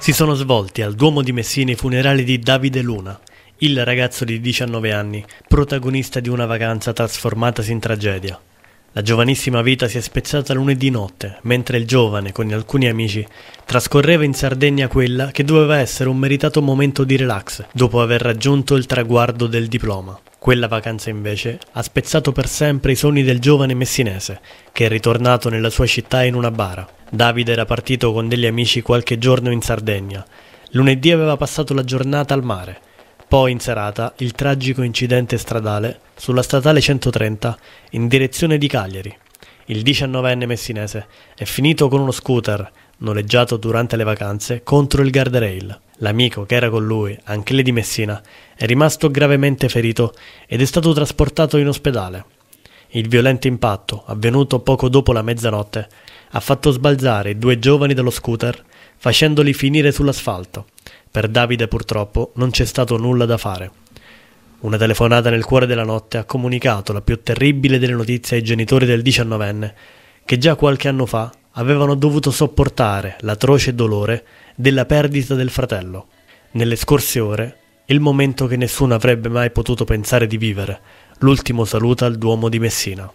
Si sono svolti al Duomo di Messina i funerali di Davide Luna, il ragazzo di 19 anni, protagonista di una vacanza trasformatasi in tragedia. La giovanissima vita si è spezzata lunedì notte, mentre il giovane, con alcuni amici, trascorreva in Sardegna quella che doveva essere un meritato momento di relax, dopo aver raggiunto il traguardo del diploma. Quella vacanza invece ha spezzato per sempre i sogni del giovane messinese, che è ritornato nella sua città in una bara. Davide era partito con degli amici qualche giorno in Sardegna. Lunedì aveva passato la giornata al mare. Poi in serata il tragico incidente stradale sulla statale 130 in direzione di Cagliari. Il 19enne messinese è finito con uno scooter noleggiato durante le vacanze contro il guardrail. L'amico che era con lui, anche lei di Messina, è rimasto gravemente ferito ed è stato trasportato in ospedale. Il violento impatto, avvenuto poco dopo la mezzanotte, ha fatto sbalzare i due giovani dallo scooter, facendoli finire sull'asfalto. Per Davide purtroppo non c'è stato nulla da fare. Una telefonata nel cuore della notte ha comunicato la più terribile delle notizie ai genitori del diciannovenne, che già qualche anno fa avevano dovuto sopportare l'atroce dolore della perdita del fratello. Nelle scorse ore, il momento che nessuno avrebbe mai potuto pensare di vivere, l'ultimo saluto al Duomo di Messina.